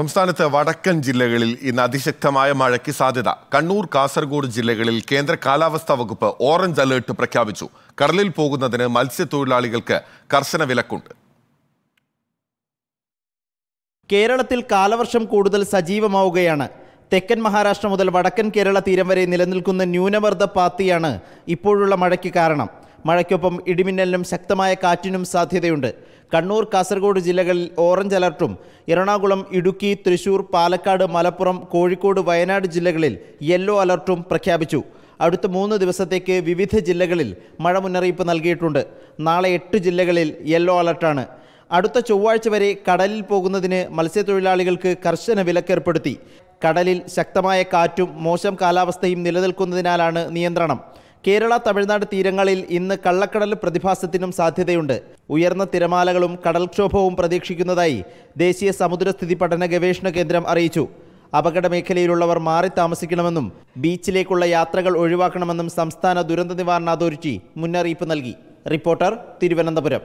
സംസ്ഥാനത്ത് വടക്കൻ ജില്ലകളിൽ ഇന്ന് അതിശക്തമായ മഴയ്ക്ക് സാധ്യത കണ്ണൂർ കാസർഗോഡ് ജില്ലകളിൽ കേന്ദ്ര കാലാവസ്ഥാ വകുപ്പ് ഓറഞ്ച് അലേർട്ട് പ്രഖ്യാപിച്ചു കടലിൽ പോകുന്നതിന് മത്സ്യത്തൊഴിലാളികൾക്ക് കർശന വിലക്കുണ്ട് കേരളത്തിൽ കാലവർഷം കൂടുതൽ സജീവമാവുകയാണ് തെക്കൻ മഹാരാഷ്ട്ര മുതൽ വടക്കൻ കേരള തീരം വരെ നിലനിൽക്കുന്ന ന്യൂനമർദ്ദ പാത്തിയാണ് ഇപ്പോഴുള്ള മഴയ്ക്ക് കാരണം മഴയ്ക്കൊപ്പം ഇടിമിന്നലിനും ശക്തമായ കാറ്റിനും സാധ്യതയുണ്ട് കണ്ണൂർ കാസർഗോഡ് ജില്ലകളിൽ ഓറഞ്ച് അലർട്ടും എറണാകുളം ഇടുക്കി തൃശൂർ പാലക്കാട് മലപ്പുറം കോഴിക്കോട് വയനാട് ജില്ലകളിൽ യെല്ലോ അലർട്ടും പ്രഖ്യാപിച്ചു അടുത്ത മൂന്ന് ദിവസത്തേക്ക് വിവിധ ജില്ലകളിൽ മഴ മുന്നറിയിപ്പ് നൽകിയിട്ടുണ്ട് നാളെ എട്ട് ജില്ലകളിൽ യെല്ലോ അലർട്ടാണ് അടുത്ത ചൊവ്വാഴ്ച വരെ കടലിൽ പോകുന്നതിന് മത്സ്യത്തൊഴിലാളികൾക്ക് കർശന വിലക്കേർപ്പെടുത്തി കടലിൽ ശക്തമായ കാറ്റും മോശം കാലാവസ്ഥയും നിലനിൽക്കുന്നതിനാലാണ് നിയന്ത്രണം കേരള തമിഴ്നാട് തീരങ്ങളിൽ ഇന്ന് കള്ളക്കടൽ പ്രതിഭാസത്തിനും സാധ്യതയുണ്ട് ഉയർന്ന തിരമാലകളും കടൽക്ഷോഭവും പ്രതീക്ഷിക്കുന്നതായി ദേശീയ സമുദ്രസ്ഥിതി പഠന ഗവേഷണ കേന്ദ്രം അറിയിച്ചു അപകട മേഖലയിലുള്ളവർ മാറി താമസിക്കണമെന്നും ബീച്ചിലേക്കുള്ള യാത്രകൾ ഒഴിവാക്കണമെന്നും സംസ്ഥാന ദുരന്ത നിവാരണ അതോറിറ്റി മുന്നറിയിപ്പ് നൽകി റിപ്പോർട്ടർ തിരുവനന്തപുരം